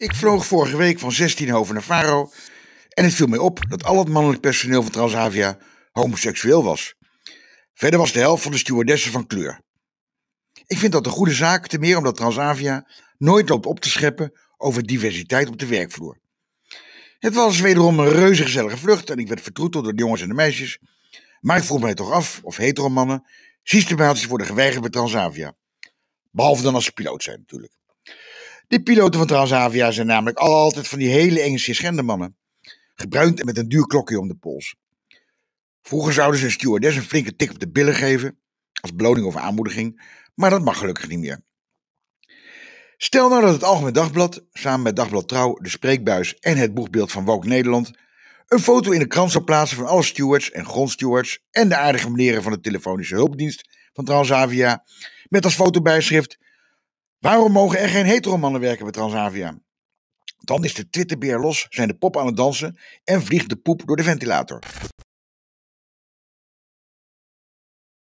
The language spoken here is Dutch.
Ik vloog vorige week van 16 hoven naar Faro en het viel mij op dat al het mannelijk personeel van Transavia homoseksueel was. Verder was de helft van de stewardessen van kleur. Ik vind dat een goede zaak, te meer omdat Transavia nooit loopt op te scheppen over diversiteit op de werkvloer. Het was wederom een reuze gezellige vlucht en ik werd vertroeteld door de jongens en de meisjes. Maar ik vroeg mij toch af of hetero mannen systematisch worden geweigerd bij Transavia. Behalve dan als ze piloot zijn natuurlijk. Die piloten van Transavia zijn namelijk altijd van die hele Engelse schendermannen. Gebruind en met een duur klokje om de pols. Vroeger zouden ze een stewardess een flinke tik op de billen geven. Als beloning of aanmoediging. Maar dat mag gelukkig niet meer. Stel nou dat het Algemeen Dagblad, samen met Dagblad Trouw, de Spreekbuis en het boegbeeld van Woke Nederland, een foto in de krant zou plaatsen van alle stewards en grondstewards en de aardige meneer van de telefonische hulpdienst van Transavia, met als fotobijschrift Waarom mogen er geen heteromannen werken bij Transavia? Dan is de Twitterbeer los, zijn de pop aan het dansen en vliegt de poep door de ventilator.